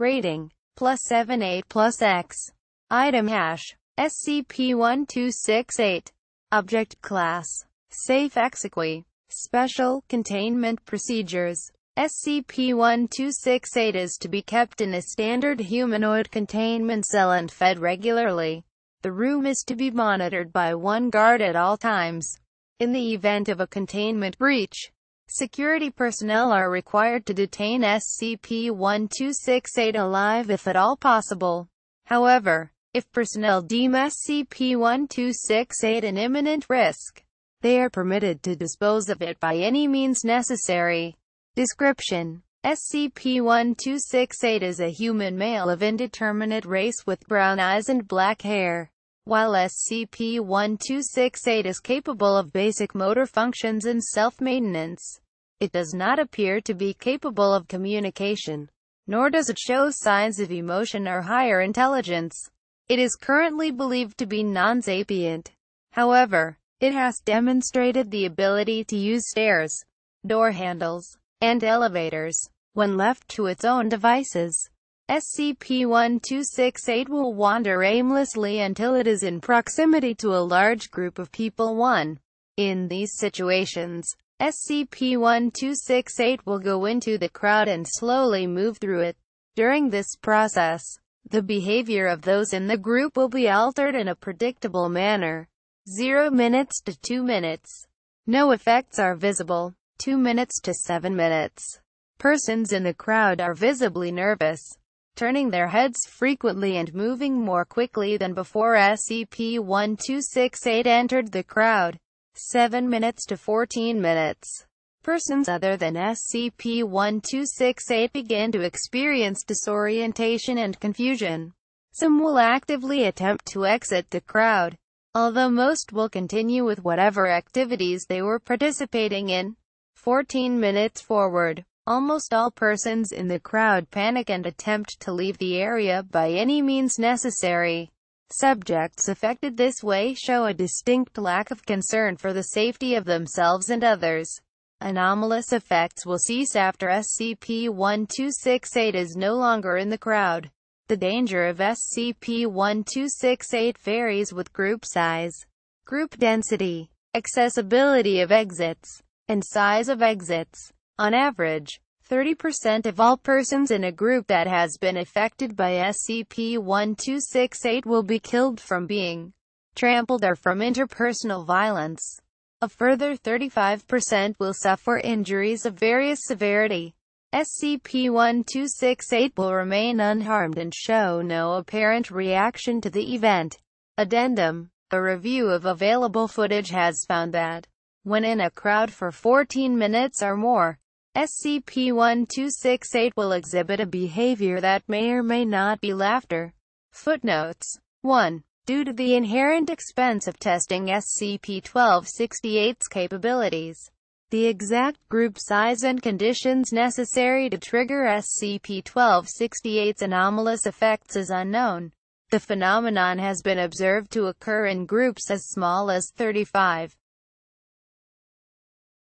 rating, plus 78 plus X. Item hash, SCP-1268. Object class, safe exequi. Special containment procedures. SCP-1268 is to be kept in a standard humanoid containment cell and fed regularly. The room is to be monitored by one guard at all times. In the event of a containment breach, Security personnel are required to detain SCP-1268 alive if at all possible. However, if personnel deem SCP-1268 an imminent risk, they are permitted to dispose of it by any means necessary. Description SCP-1268 is a human male of indeterminate race with brown eyes and black hair. While SCP-1268 is capable of basic motor functions and self-maintenance, it does not appear to be capable of communication, nor does it show signs of emotion or higher intelligence. It is currently believed to be non-sapient. However, it has demonstrated the ability to use stairs, door handles, and elevators, when left to its own devices. SCP-1268 will wander aimlessly until it is in proximity to a large group of people 1. In these situations, SCP-1268 will go into the crowd and slowly move through it. During this process, the behavior of those in the group will be altered in a predictable manner. 0 minutes to 2 minutes. No effects are visible. 2 minutes to 7 minutes. Persons in the crowd are visibly nervous turning their heads frequently and moving more quickly than before SCP-1268 entered the crowd. 7 minutes to 14 minutes. Persons other than SCP-1268 begin to experience disorientation and confusion. Some will actively attempt to exit the crowd, although most will continue with whatever activities they were participating in. 14 minutes forward. Almost all persons in the crowd panic and attempt to leave the area by any means necessary. Subjects affected this way show a distinct lack of concern for the safety of themselves and others. Anomalous effects will cease after SCP-1268 is no longer in the crowd. The danger of SCP-1268 varies with group size, group density, accessibility of exits, and size of exits. On average, 30% of all persons in a group that has been affected by SCP-1268 will be killed from being trampled or from interpersonal violence. A further 35% will suffer injuries of various severity. SCP-1268 will remain unharmed and show no apparent reaction to the event. Addendum A review of available footage has found that when in a crowd for 14 minutes or more, SCP-1268 will exhibit a behavior that may or may not be laughter. Footnotes 1. Due to the inherent expense of testing SCP-1268's capabilities, the exact group size and conditions necessary to trigger SCP-1268's anomalous effects is unknown. The phenomenon has been observed to occur in groups as small as 35.